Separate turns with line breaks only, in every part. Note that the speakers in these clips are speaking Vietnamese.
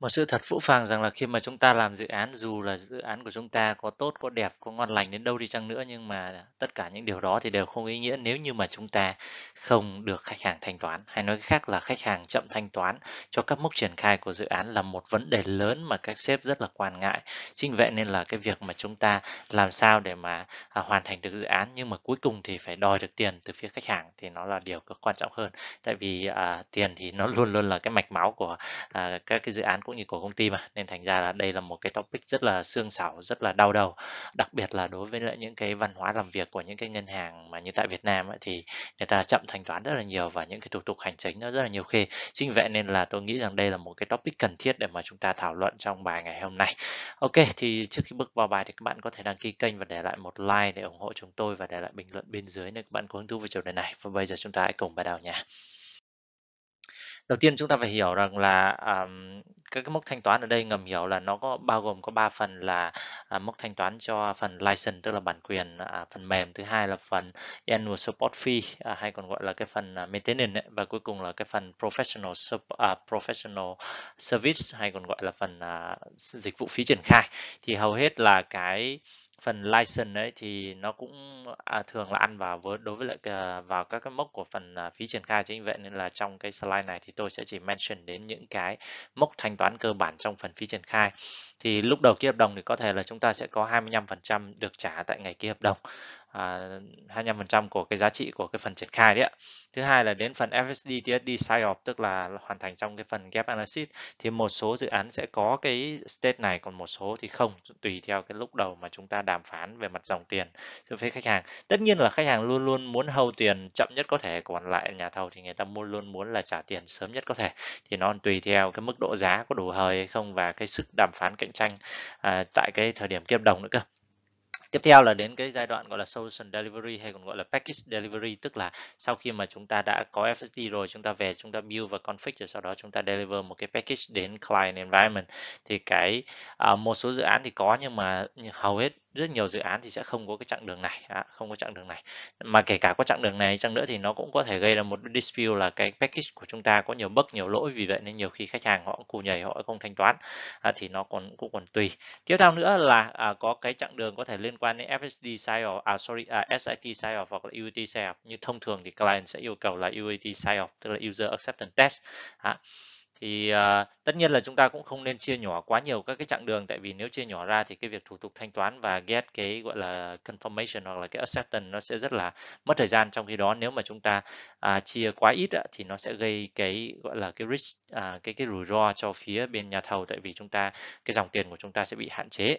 một sự thật phũ phàng rằng là khi mà chúng ta làm dự án dù là dự án của chúng ta có tốt có đẹp có ngon lành đến đâu đi chăng nữa nhưng mà tất cả những điều đó thì đều không ý nghĩa nếu như mà chúng ta không được khách hàng thanh toán hay nói khác là khách hàng chậm thanh toán cho các mốc triển khai của dự án là một vấn đề lớn mà các sếp rất là quan ngại chính vậy nên là cái việc mà chúng ta làm sao để mà à, hoàn thành được dự án nhưng mà cuối cùng thì phải đòi được tiền từ phía khách hàng thì nó là điều có quan trọng hơn tại vì à, tiền thì nó luôn luôn là cái mạch máu của à, các cái dự án của cũng như của công ty mà nên thành ra là đây là một cái topic rất là xương xảo rất là đau đầu đặc biệt là đối với lại những cái văn hóa làm việc của những cái ngân hàng mà như tại Việt Nam ấy, thì người ta chậm thanh toán rất là nhiều và những cái thủ tục hành chính nó rất là nhiều khi chính vậy nên là tôi nghĩ rằng đây là một cái topic cần thiết để mà chúng ta thảo luận trong bài ngày hôm nay ok thì trước khi bước vào bài thì các bạn có thể đăng ký kênh và để lại một like để ủng hộ chúng tôi và để lại bình luận bên dưới nếu các bạn có hứng thú về chủ đề này và bây giờ chúng ta hãy cùng bài đào nha đầu tiên chúng ta phải hiểu rằng là um, các cái mốc thanh toán ở đây ngầm hiểu là nó có bao gồm có 3 phần là à, mốc thanh toán cho phần license tức là bản quyền à, phần mềm thứ hai là phần annual support fee à, hay còn gọi là cái phần à, maintenance ấy, và cuối cùng là cái phần professional sub, à, professional service hay còn gọi là phần à, dịch vụ phí triển khai thì hầu hết là cái phần license đấy thì nó cũng à, thường là ăn vào với đối với lại à, vào các cái mốc của phần à, phí triển khai chính vậy nên là trong cái slide này thì tôi sẽ chỉ mention đến những cái mốc thanh toán cơ bản trong phần phí triển khai thì lúc đầu ký hợp đồng thì có thể là chúng ta sẽ có 25% được trả tại ngày ký hợp đồng à, 25% của cái giá trị của cái phần triển khai đấy ạ. Thứ hai là đến phần FSD, TSD sign off tức là hoàn thành trong cái phần gap analysis thì một số dự án sẽ có cái state này còn một số thì không tùy theo cái lúc đầu mà chúng ta đàm phán về mặt dòng tiền với khách hàng. Tất nhiên là khách hàng luôn luôn muốn hầu tiền chậm nhất có thể còn lại nhà thầu thì người ta muốn luôn muốn là trả tiền sớm nhất có thể thì nó tùy theo cái mức độ giá có đủ hời hay không và cái sức đàm phán cạnh cạnh tranh à, tại cái thời điểm kiếp đồng nữa cơ tiếp theo là đến cái giai đoạn gọi là solution delivery hay còn gọi là package delivery tức là sau khi mà chúng ta đã có FSD rồi chúng ta về chúng ta build và config rồi sau đó chúng ta deliver một cái package đến client environment thì cái à, một số dự án thì có nhưng mà hầu hết rất nhiều dự án thì sẽ không có cái chặng đường này à, không có chặng đường này mà kể cả có chặng đường này chăng nữa thì nó cũng có thể gây ra một dispute là cái package của chúng ta có nhiều bug nhiều lỗi vì vậy nên nhiều khi khách hàng họ cù nhảy họ không thanh toán à, thì nó còn cũng còn tùy tiếp theo nữa là à, có cái chặng đường có thể liên quan đến FSD sign off à sorry à, SIP sign off hoặc là UAT sign off như thông thường thì client sẽ yêu cầu là UAT sign off tức là user acceptance test à thì uh, tất nhiên là chúng ta cũng không nên chia nhỏ quá nhiều các cái chặng đường tại vì nếu chia nhỏ ra thì cái việc thủ tục thanh toán và get cái gọi là confirmation hoặc là cái acceptance nó sẽ rất là mất thời gian trong khi đó nếu mà chúng ta uh, chia quá ít uh, thì nó sẽ gây cái gọi là cái risk uh, cái cái rủi ro cho phía bên nhà thầu tại vì chúng ta cái dòng tiền của chúng ta sẽ bị hạn chế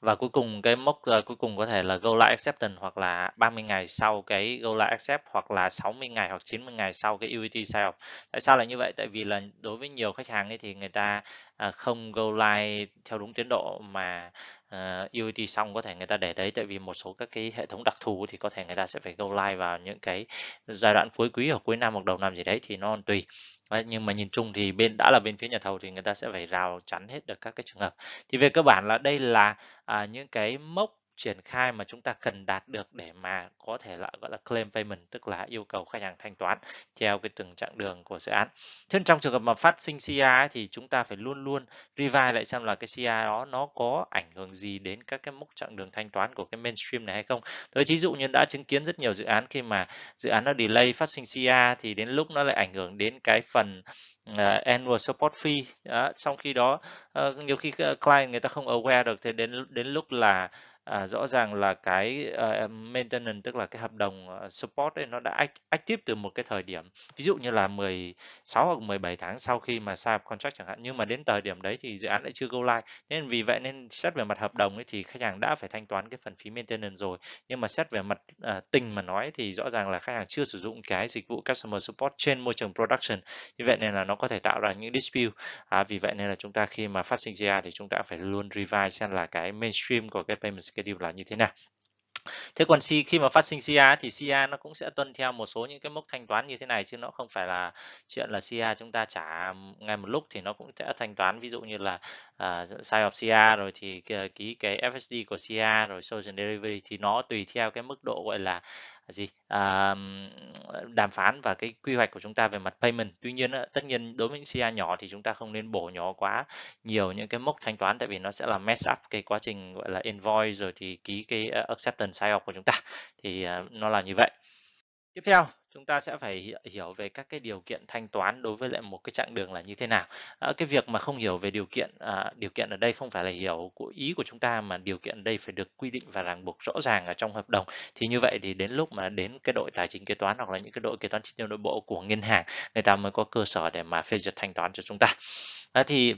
và cuối cùng cái mốc uh, cuối cùng có thể là goal line acceptance hoặc là 30 ngày sau cái goal line accept hoặc là 60 ngày hoặc 90 ngày sau cái UET sale. Tại sao là như vậy? Tại vì là đối với nhiều khách hàng ấy thì người ta uh, không goal line theo đúng tiến độ mà uh, ờ, UAT xong có thể người ta để đấy tại vì một số các cái hệ thống đặc thù thì có thể người ta sẽ phải go live vào những cái giai đoạn cuối quý hoặc cuối năm hoặc đầu năm gì đấy thì nó còn tùy đấy, nhưng mà nhìn chung thì bên đã là bên phía nhà thầu thì người ta sẽ phải rào chắn hết được các cái trường hợp thì về cơ bản là đây là à, những cái mốc triển khai mà chúng ta cần đạt được để mà có thể là gọi là claim payment tức là yêu cầu khách hàng thanh toán theo cái từng chặng đường của dự án. Thế trong trường hợp mà phát sinh CI thì chúng ta phải luôn luôn revise lại xem là cái CI đó nó có ảnh hưởng gì đến các cái mốc chặng đường thanh toán của cái mainstream này hay không. Tôi ví dụ như đã chứng kiến rất nhiều dự án khi mà dự án nó delay phát sinh CI thì đến lúc nó lại ảnh hưởng đến cái phần uh, annual support fee đó, trong khi đó uh, nhiều khi ờ, client người ta không aware được thì đến đến lúc là à, rõ ràng là cái uh, maintenance tức là cái hợp đồng ờ, support ấy nó đã active từ một cái thời điểm ví dụ như là 16 hoặc 17 tháng sau khi mà sign contract chẳng hạn nhưng mà đến thời điểm đấy thì dự án lại chưa go live nên vì vậy nên xét về mặt hợp đồng ấy thì khách hàng đã phải thanh toán cái phần phí maintenance rồi nhưng mà xét về mặt uh, tình mà nói thì rõ ràng là khách hàng chưa sử dụng cái dịch vụ customer support trên môi trường production như vậy nên là nó có thể tạo ra những dispute à, vì vậy nên là chúng ta khi mà phát sinh ra thì chúng ta phải luôn revise xem là cái mainstream của cái payment schedule là như thế nào thế còn C khi mà phát sinh CA thì CA nó cũng sẽ tuân theo một số những cái mốc thanh toán như thế này chứ nó không phải là chuyện là CA chúng ta trả ngay một lúc thì nó cũng sẽ thanh toán ví dụ như là uh, size of CA rồi thì ờ, ký cái, cái FSD của CA rồi social delivery thì nó tùy theo cái mức độ gọi là gì à, đàm phán và cái quy hoạch của chúng ta về mặt payment tuy nhiên tất nhiên đối với những CA nhỏ thì chúng ta không nên bổ nhỏ quá nhiều những cái mốc thanh toán tại vì nó sẽ là mess up cái quá trình gọi là invoice rồi thì ký cái ờ, acceptance sign off của chúng ta thì à, nó là như vậy Tiếp theo, chúng ta sẽ phải hiểu về các cái điều kiện thanh toán đối với lại một cái chặng đường là như thế nào. À, cái việc mà không hiểu về điều kiện, à, điều kiện ở đây không phải là hiểu của ý của chúng ta mà điều kiện ở đây phải được quy định và ràng buộc rõ ràng ở trong hợp đồng. Thì như vậy thì đến lúc mà đến cái đội tài chính kế toán hoặc là những cái đội kế toán chi tiêu nội bộ của ngân hàng, người ta mới có cơ sở để mà phê duyệt thanh toán cho chúng ta. À, thì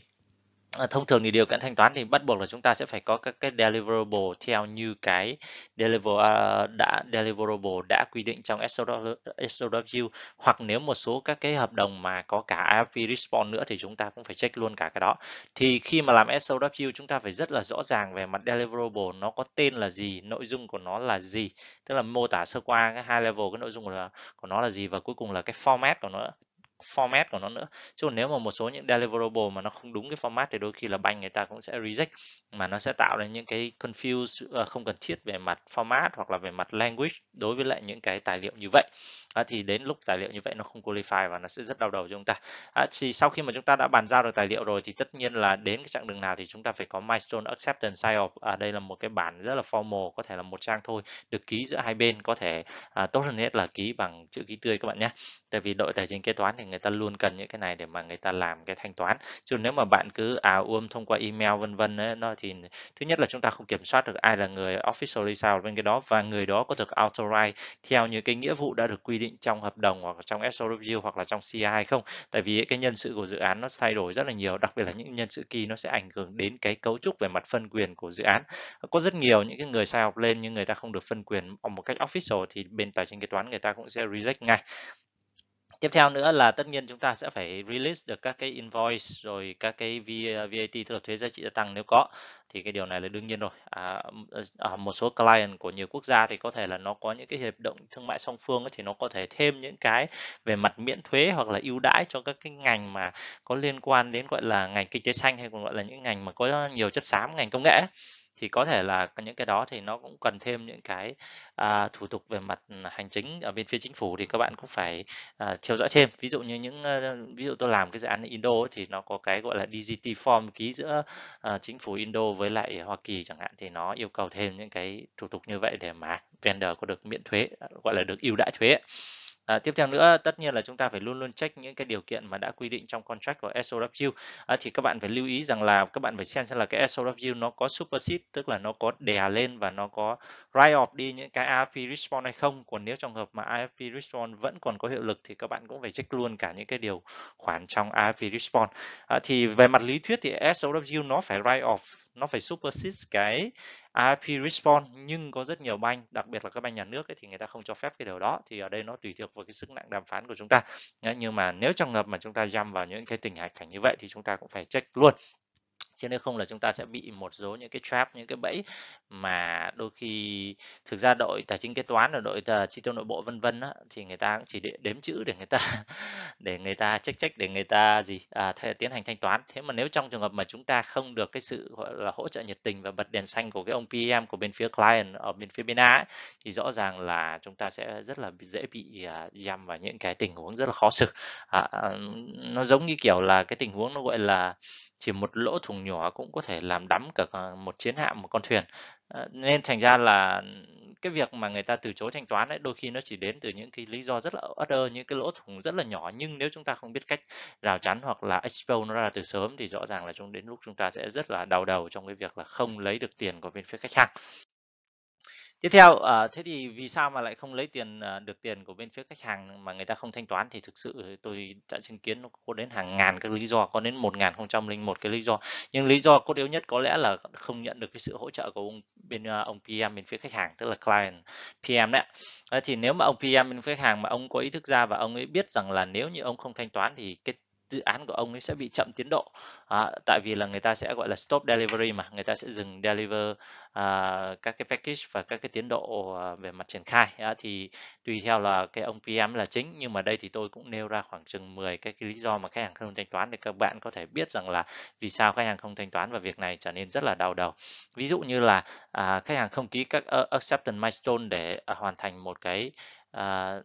À, thông thường thì điều kiện thanh toán thì bắt buộc là chúng ta sẽ phải có các cái deliverable theo như cái deliverable à, đã deliverable đã quy định trong SOW hoặc nếu một số các cái hợp đồng mà có cả IFP response nữa thì chúng ta cũng phải check luôn cả cái đó thì khi mà làm SOW chúng ta phải rất là rõ ràng về mặt deliverable nó có tên là gì nội dung của nó là gì tức là mô tả sơ qua cái high level cái nội dung của nó là gì và cuối cùng là cái format của nó format của nó nữa chứ còn nếu mà một số những deliverable mà nó không đúng cái format thì đôi khi là banh người ta cũng sẽ reject mà nó sẽ tạo ra những cái confuse ờ, không cần thiết về mặt format hoặc là về mặt language đối với lại những cái tài liệu như vậy à, thì đến lúc tài liệu như vậy nó không qualify và nó sẽ rất đau đầu cho chúng ta à, thì sau khi mà chúng ta đã bàn giao được tài liệu rồi thì tất nhiên là đến cái chặng đường nào thì chúng ta phải có milestone acceptance sign off à, đây là một cái bản rất là formal có thể là một trang thôi được ký giữa hai bên có thể à, tốt hơn hết là ký bằng chữ ký tươi các bạn nhé tại vì đội tài chính kế toán thì người ta luôn cần những cái này để mà người ta làm cái thanh toán chứ nếu mà bạn cứ ảo à, uom thông qua email vân vân ấy, nó thì thứ nhất là chúng ta không kiểm soát được ai là người officially sao bên cái đó và người đó có được authorize theo như cái nghĩa vụ đã được quy định trong hợp đồng hoặc trong SOW hoặc là trong CI không tại vì cái nhân sự của dự án nó thay đổi rất là nhiều đặc biệt là những nhân sự kỳ nó sẽ ảnh hưởng đến cái cấu trúc về mặt phân quyền của dự án có rất nhiều những cái người sai học lên nhưng người ta không được phân quyền một cách official thì bên tài chính kế toán người ta cũng sẽ reject ngay tiếp theo nữa là tất nhiên chúng ta sẽ phải release được các cái invoice rồi các cái VAT uh, tức là thuế giá trị gia tăng nếu có thì cái điều này là đương nhiên rồi à, à, một số client của nhiều quốc gia thì có thể là nó có những cái hiệp động thương mại song phương ấy, thì nó có thể thêm những cái về mặt miễn thuế hoặc là ưu đãi cho các cái ngành mà có liên quan đến gọi là ngành kinh tế xanh hay còn gọi là những ngành mà có nhiều chất xám ngành công nghệ ấy thì có thể là những cái đó thì nó cũng cần thêm những cái à, thủ tục về mặt ừ, hành chính ở bên phía chính phủ thì các bạn cũng phải à, theo dõi thêm ví dụ như những ví dụ tôi làm cái dự án Indo thì nó có cái gọi là DGT form ký giữa à, chính phủ Indo với lại Hoa Kỳ chẳng hạn thì nó yêu cầu thêm những cái thủ tục như vậy để mà vendor có được miễn thuế à, gọi là được ưu đãi thuế ấy. À, tiếp theo nữa tất nhiên là chúng ta phải luôn luôn check những cái điều kiện mà đã quy định trong contract của SOW à, thì các bạn phải lưu ý rằng là các bạn phải xem xem là cái SOW nó có supersede tức là nó có đè lên và nó có write off đi những cái AFP response hay không còn nếu trong hợp mà AFP response vẫn còn có hiệu lực thì các bạn cũng phải check luôn cả những cái điều khoản trong AFP response à, thì về mặt lý thuyết thì SOW nó phải write off nó phải supersede cái IP response nhưng có rất nhiều banh đặc biệt là các banh nhà nước ấy, thì người ta không cho phép cái điều đó thì ở đây nó tùy thuộc vào cái sức nặng đàm phán của chúng ta nhưng mà nếu trong ngập mà chúng ta jump vào những cái tình cảnh như vậy thì chúng ta cũng phải check luôn chứ nếu không là chúng ta sẽ bị một số những cái trap những cái bẫy mà đôi khi thực ra đội tài chính kế toán rồi đội ờ, chi tiêu nội bộ vân vân thì người ta cũng chỉ để đếm chữ để người ta để người ta check check để người ta gì à, tiến hành thanh toán thế mà nếu trong trường hợp mà chúng ta không được cái sự gọi là hỗ trợ nhiệt tình và bật đèn xanh của cái ông PM e của bên phía client ở bên phía bên A ấy, thì rõ ràng là chúng ta sẽ rất là dễ bị à, giam vào những cái tình huống rất là khó xử à, nó giống như kiểu là cái tình huống nó gọi là chỉ một lỗ thủng nhỏ cũng có thể làm đắm cả một chiến hạm một con thuyền ờ, nên thành ra là cái việc mà người ta từ chối thanh toán ấy đôi khi nó chỉ đến từ những cái lý do rất là ớt ơ những cái lỗ thủng rất là nhỏ nhưng nếu chúng ta không biết cách rào chắn hoặc là expo nó ra từ sớm thì rõ ràng là chúng đến lúc chúng ta sẽ rất là đau đầu trong cái việc là không lấy được tiền của bên phía khách hàng tiếp theo uh, thế thì vì sao mà lại không lấy tiền uh, được tiền của bên phía khách hàng mà người ta không thanh toán thì thực sự tôi đã chứng kiến nó có đến hàng ngàn các lý do có đến một nghìn một cái lý do nhưng lý do cốt yếu nhất có lẽ là không nhận được cái sự hỗ trợ của ông bên uh, ông PM bên phía khách hàng tức là client PM đấy thì nếu mà ông PM bên phía khách hàng mà ông có ý thức ra và ông ấy biết rằng là nếu như ông không thanh toán thì cái dự án của ông ấy sẽ bị chậm tiến độ à, tại vì là người ta sẽ gọi là stop delivery mà người ta sẽ dừng deliver à, các cái package và các cái tiến độ à, về mặt triển khai à, thì tùy theo là cái ông PM là chính nhưng mà đây thì tôi cũng nêu ra khoảng chừng 10 cái, cái lý do mà khách hàng không thanh toán để các bạn có thể biết rằng là vì sao khách hàng không thanh toán và việc này trở nên rất là đau đầu ví dụ như là à, khách hàng không ký các uh, acceptance milestone để uh, hoàn thành một cái uh,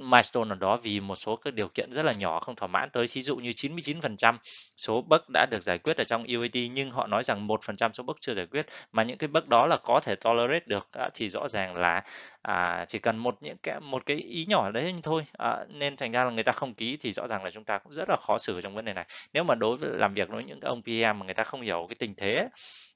milestone nào đó vì một số các điều kiện rất là nhỏ không thỏa mãn tới ví dụ như 99% số bug đã được giải quyết ở trong UAT nhưng họ nói rằng 1% số bug chưa giải quyết mà những cái bug đó là có thể tolerate được uh, thì rõ ràng là uh, chỉ cần một những cái một cái ý nhỏ đấy thôi uh, nên thành ra là người ta không ký thì rõ ràng là chúng ta cũng rất là khó xử trong vấn đề này nếu mà đối với làm việc với những ông PM mà người ta không hiểu cái tình thế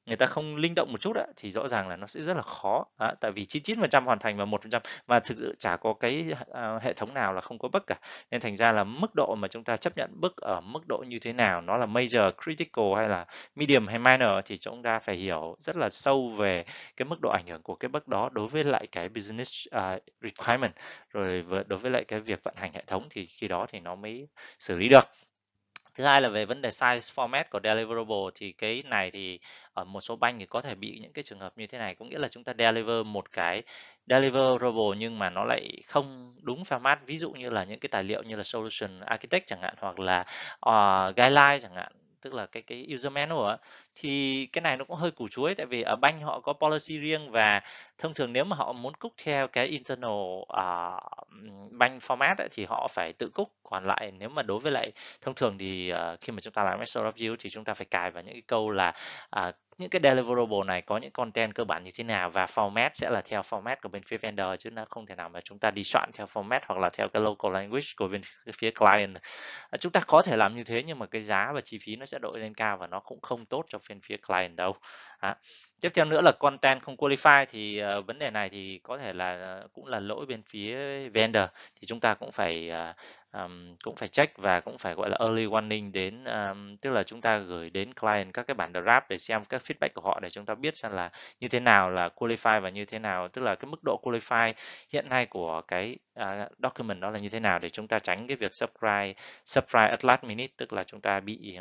người ta không linh động một chút á, thì rõ ràng là nó sẽ rất là khó á tại vì 99% hoàn thành và 1% mà thực sự chả có cái à, hệ thống nào là không có bất cả nên thành ra là mức độ mà chúng ta chấp nhận bức ở mức độ như thế nào nó là major critical hay là medium hay minor thì chúng ta phải hiểu rất là sâu về cái mức độ ảnh hưởng của cái bức đó đối với lại cái business uh, requirement rồi đối với lại cái việc vận hành hệ thống thì khi đó thì nó mới xử lý được thứ hai là về vấn đề size format của deliverable thì cái này thì ở một số banh thì có thể bị những cái trường hợp như thế này có nghĩa là chúng ta deliver một cái deliverable nhưng mà nó lại không đúng format ví dụ như là những cái tài liệu như là solution architect chẳng hạn hoặc là uh, guideline chẳng hạn tức là cái cái user manual á, thì cái này nó cũng hơi củ chuối tại vì ở banh họ có policy riêng và thông thường nếu mà họ muốn cúc theo cái internal uh, à, bank format ấy, thì họ phải tự cúc còn lại nếu mà đối với lại thông thường thì uh, khi mà chúng ta làm SOW thì chúng ta phải cài vào những cái câu là uh, những cái deliverable này có những content cơ bản như thế nào và format sẽ là theo format của bên phía vendor chứ nó không thể nào mà chúng ta đi soạn theo format hoặc là theo cái local language của bên phía client à, chúng ta có thể làm như thế nhưng mà cái giá và chi phí nó sẽ đội lên cao và nó cũng không tốt cho bên phía client đâu à, tiếp theo nữa là content không qualify thì uh, vấn đề này thì có thể là ờ, cũng là lỗi bên phía vendor thì chúng ta cũng phải uh, um, cũng phải check và cũng phải gọi là early warning đến um, tức là chúng ta gửi đến client các cái bản draft để xem các feedback của họ để chúng ta biết xem là như thế nào là qualify và như thế nào tức là cái mức độ qualify hiện nay của cái uh, document đó là như thế nào để chúng ta tránh cái việc subscribe subscribe at last minute tức là chúng ta bị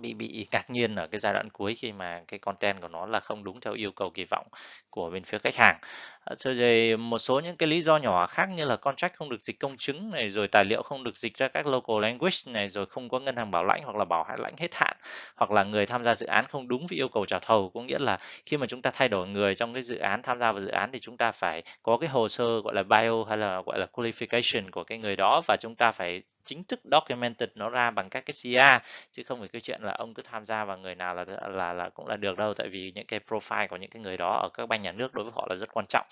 bị bị ngạc nhiên ở cái giai đoạn cuối khi mà cái content của nó là không đúng theo yêu cầu kỳ vọng của bên phía khách hàng. Ờ, rồi, rồi một số những cái lý do nhỏ khác như là contract không được dịch công chứng này rồi tài liệu không được dịch ra các local language này rồi không có ngân hàng bảo lãnh hoặc là bảo lãnh hết hạn hoặc là người tham gia dự án không đúng với yêu cầu trả thầu có nghĩa là khi mà chúng ta thay đổi người trong cái dự án tham gia vào dự án thì chúng ta phải có cái hồ sơ gọi là bio hay là gọi là qualification của cái người đó và chúng ta phải chính thức documented nó ra bằng các cái CR chứ không phải cái chuyện là ông cứ tham gia vào người nào là là là cũng là được đâu tại vì những cái profile của những cái người đó ở các banh nhà nước đối với họ là rất quan trọng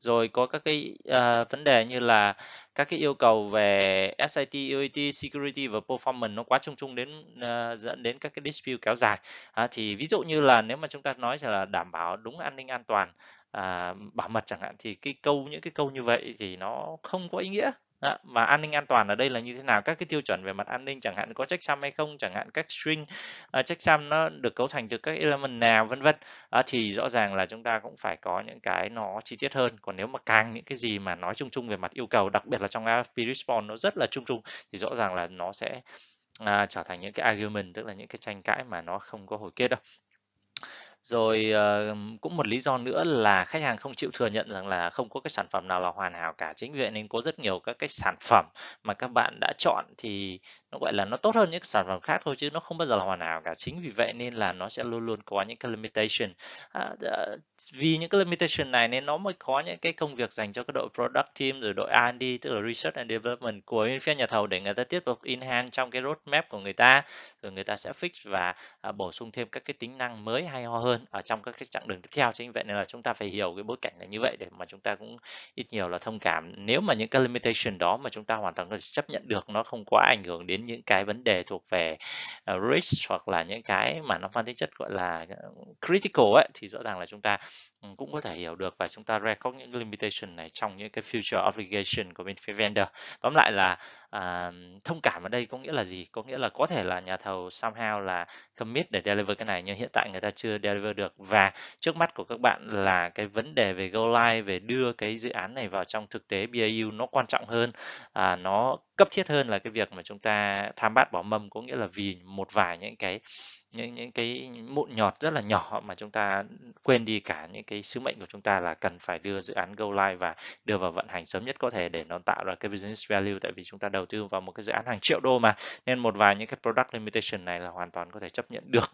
rồi có các cái uh, vấn đề như là các cái yêu cầu về SIT, UAT, security và performance nó quá chung chung đến uh, dẫn đến các cái dispute kéo dài. À, thì ví dụ như là nếu mà chúng ta nói là đảm bảo đúng an ninh an toàn, à, bảo mật chẳng hạn thì cái câu những cái câu như vậy thì nó không có ý nghĩa đó. và an ninh an toàn ở đây là như thế nào các cái tiêu chuẩn về mặt an ninh chẳng hạn có checksum hay không chẳng hạn các string uh, checksum nó được cấu thành từ các element nào vân vân uh, thì rõ ràng là chúng ta cũng phải có những cái nó chi tiết hơn còn nếu mà càng những cái gì mà nói chung chung về mặt yêu cầu đặc biệt là trong afp response nó rất là chung chung thì rõ ràng là nó sẽ uh, trở thành những cái argument tức là những cái tranh cãi mà nó không có hồi kết đâu rồi, ờ, cũng một lý do nữa là khách hàng không chịu thừa nhận rằng là không có cái sản phẩm nào là hoàn hảo cả. Chính vì vậy nên có rất nhiều các cái sản phẩm mà các bạn đã chọn thì nó, gọi là, nó tốt hơn những sản phẩm khác thôi chứ nó không bao giờ là hoàn hảo cả. Chính vì vậy nên là nó sẽ luôn luôn có những cái limitation. À, ờ, vì những cái limitation này nên nó mới có những cái công việc dành cho cái đội product team rồi đội R&D tức là research and development của phía nhà thầu để người ta tiếp tục in hand trong cái roadmap của người ta. Rồi người ta sẽ fix và à, bổ sung thêm các cái tính năng mới hay ho hơn lớn ở trong các cái chặng đường tiếp theo chính vậy nên là chúng ta phải hiểu cái bối cảnh là như vậy để mà chúng ta cũng ít nhiều là thông cảm nếu mà những cái limitation đó mà chúng ta hoàn toàn có thể chấp nhận được nó không quá ảnh hưởng đến những cái vấn đề thuộc về ờ, risk hoặc là những cái mà nó mang tính chất gọi là ờ, critical ấy thì rõ ràng là chúng ta Ừ, cũng có thể hiểu được và chúng ta record những limitation này trong những cái future obligation của bên phía vendor. Tóm lại là à, thông cảm ở đây có nghĩa là gì? Có nghĩa là có thể là nhà thầu somehow là commit để deliver cái này nhưng hiện tại người ta chưa deliver được và trước mắt của các bạn là cái vấn đề về go live về đưa cái dự án này vào trong thực tế BAU nó quan trọng hơn, à, nó cấp thiết hơn là cái việc mà chúng ta tham bát bỏ mâm có nghĩa là vì một vài những cái những những cái mụn nhọt rất là nhỏ mà chúng ta quên đi cả những cái sứ mệnh của chúng ta là cần phải đưa dự án go live và đưa vào vận hành sớm nhất có thể để nó tạo ra cái business value tại vì chúng ta đầu tư vào một cái dự án hàng triệu đô mà nên một vài những cái product limitation này là hoàn toàn có thể chấp nhận được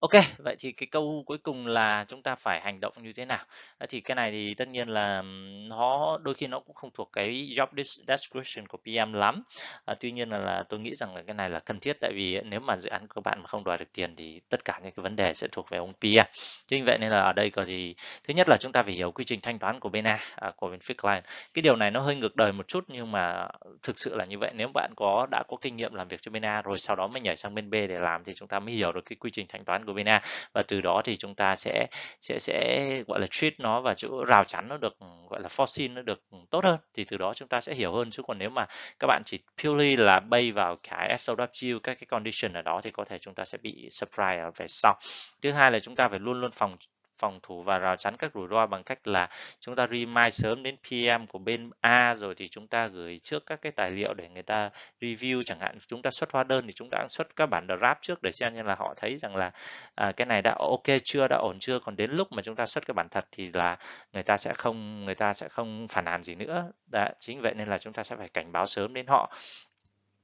Ok, vậy thì cái câu cuối cùng là chúng ta phải hành động như thế nào? Ờ, thì cái này thì tất nhiên là nó đôi khi nó cũng không thuộc cái job description của PM lắm. À, tuy nhiên là, là tôi nghĩ rằng là cái này là cần thiết tại vì nếu mà dự án của bạn mà không đòi được tiền thì tất cả những cái vấn đề sẽ thuộc về ông PM. Chính vậy nên là ở đây có gì? Thứ nhất là chúng ta phải hiểu quy trình thanh toán của bên A, à, của bên Fixed Client. Cái điều này nó hơi ngược đời một chút nhưng mà thực sự là như vậy. Nếu bạn có đã có kinh nghiệm làm việc cho bên A rồi sau đó mới nhảy sang bên B để làm thì chúng ta mới hiểu được cái quy trình thanh toán của bên và từ đó thì chúng ta sẽ sẽ sẽ gọi là treat nó và chỗ rào chắn nó được gọi là forcing nó được tốt hơn thì từ đó chúng ta sẽ hiểu hơn chứ còn nếu mà các bạn chỉ purely là bay vào cái SOW các cái condition ở đó thì có thể chúng ta sẽ bị surprise về sau thứ hai là chúng ta phải luôn luôn phòng phòng thủ và rào chắn các rủi ro bằng cách là chúng ta remind sớm đến PM của bên A rồi thì chúng ta gửi trước các cái tài liệu để người ta review chẳng hạn chúng ta xuất hóa đơn thì chúng ta xuất các bản draft trước để xem như là họ thấy rằng là à, cái này đã ok chưa đã ổn chưa còn đến lúc mà chúng ta xuất cái bản thật thì là người ta sẽ không người ta sẽ không phản nàn gì nữa Đã, chính vậy nên là chúng ta sẽ phải cảnh báo sớm đến họ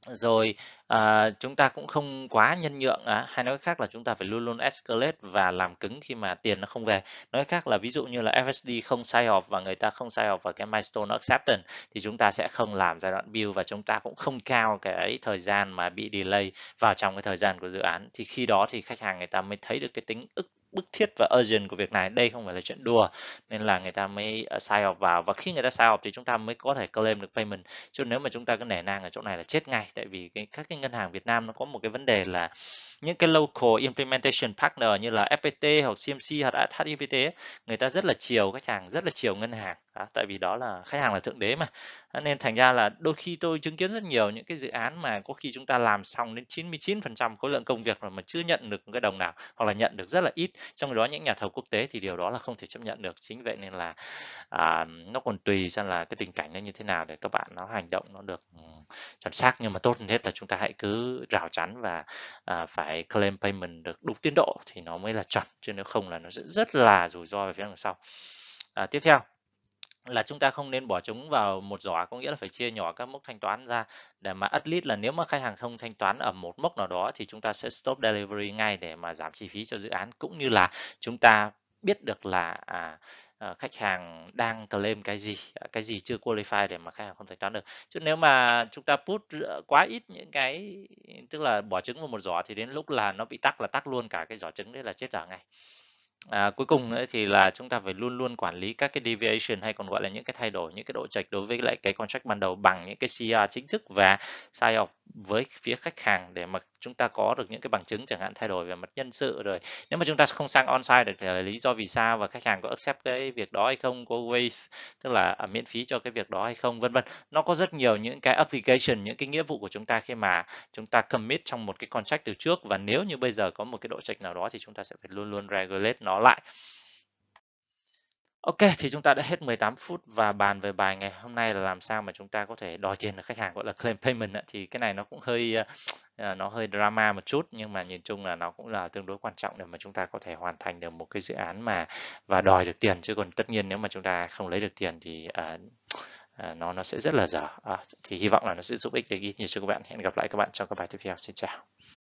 rồi à, chúng ta cũng không quá nhân nhượng à, hay nói khác là chúng ta phải luôn luôn escalate và làm cứng khi mà tiền nó không về nói khác là ví dụ như là FSD không sign off và người ta không sign off vào cái milestone acceptance thì chúng ta sẽ không làm giai đoạn build và chúng ta cũng không cao cái thời gian mà bị delay vào trong cái thời gian của dự án thì khi đó thì khách hàng người ta mới thấy được cái tính ức bức thiết và urgent của việc này đây không phải là chuyện đùa nên là người ta mới ờ, sign off vào và khi người ta sign off thì chúng ta mới có thể claim được payment chứ nếu mà chúng ta cứ nể nang ở chỗ này là chết ngay tại vì cái, các cái ngân hàng Việt Nam nó có một cái vấn đề là những cái local implementation partner như là FPT hoặc CMC hoặc HIPT người ta rất là chiều khách hàng rất là chiều ngân hàng đó, tại vì đó là khách hàng là thượng đế mà nên thành ra là đôi khi tôi chứng kiến rất nhiều những cái dự án mà có khi chúng ta làm xong đến 99% khối lượng công việc mà, mà chưa nhận được cái đồng nào hoặc là nhận được rất là ít trong đó những nhà thầu quốc tế thì điều đó là không thể chấp nhận được chính vậy nên là à, nó còn tùy xem là cái tình cảnh nó như thế nào để các bạn nó hành động nó được ừ, chuẩn xác nhưng mà tốt hơn hết là chúng ta hãy cứ rào chắn và à, phải cái claim payment được đúng tiến độ thì nó mới là chuẩn chứ nếu không là nó sẽ rất là rủi ro về phía đằng sau à, tiếp theo là chúng ta không nên bỏ trống vào một giỏ có nghĩa là phải chia nhỏ các mốc thanh toán ra để mà at least là nếu mà khách hàng không thanh toán ở một mốc nào đó thì chúng ta sẽ stop delivery ngay để mà giảm chi phí cho dự án cũng như là chúng ta biết được là à, Ờ, khách hàng đang claim cái gì ờ, cái gì chưa qualify để mà khách hàng không thanh toán được chứ nếu mà chúng ta put ờ, quá ít những cái tức là bỏ trứng vào một giỏ thì đến lúc là nó bị tắc là tắc luôn cả cái giỏ trứng đấy là chết dở ngay À, cuối cùng nữa thì là chúng ta phải luôn luôn quản lý các cái deviation hay còn gọi là những cái thay đổi những cái độ chệch đối với lại cái contract ban đầu bằng những cái CR chính thức và sign off với phía khách hàng để mà chúng ta có được những cái bằng chứng chẳng hạn thay đổi về mặt nhân sự rồi nếu mà chúng ta không sang on-site được thì là lý do vì sao và khách hàng có accept cái việc đó hay không có waive tức là à, miễn phí cho cái việc đó hay không vân vân nó có rất nhiều những cái application những cái nghĩa vụ của chúng ta khi mà chúng ta commit trong một cái contract từ trước và nếu như bây giờ có một cái độ trạch nào đó thì chúng ta sẽ phải luôn luôn regulate nó lại Ok, thì chúng ta đã hết 18 phút và bàn về bài ngày hôm nay là làm sao mà chúng ta có thể đòi tiền được khách hàng gọi là claim payment thì cái này nó cũng hơi ờ, ờ, nó hơi drama một chút nhưng mà nhìn chung là nó cũng là tương đối quan trọng để mà chúng ta có thể hoàn thành được một cái dự án mà và đòi được tiền chứ còn tất nhiên nếu mà chúng ta không lấy được tiền thì uh, nó nó sẽ rất là dở. À, thì hy vọng là nó sẽ giúp ích được ít nhiều cho các bạn. Hẹn gặp lại các bạn trong các bài tiếp theo. Xin chào.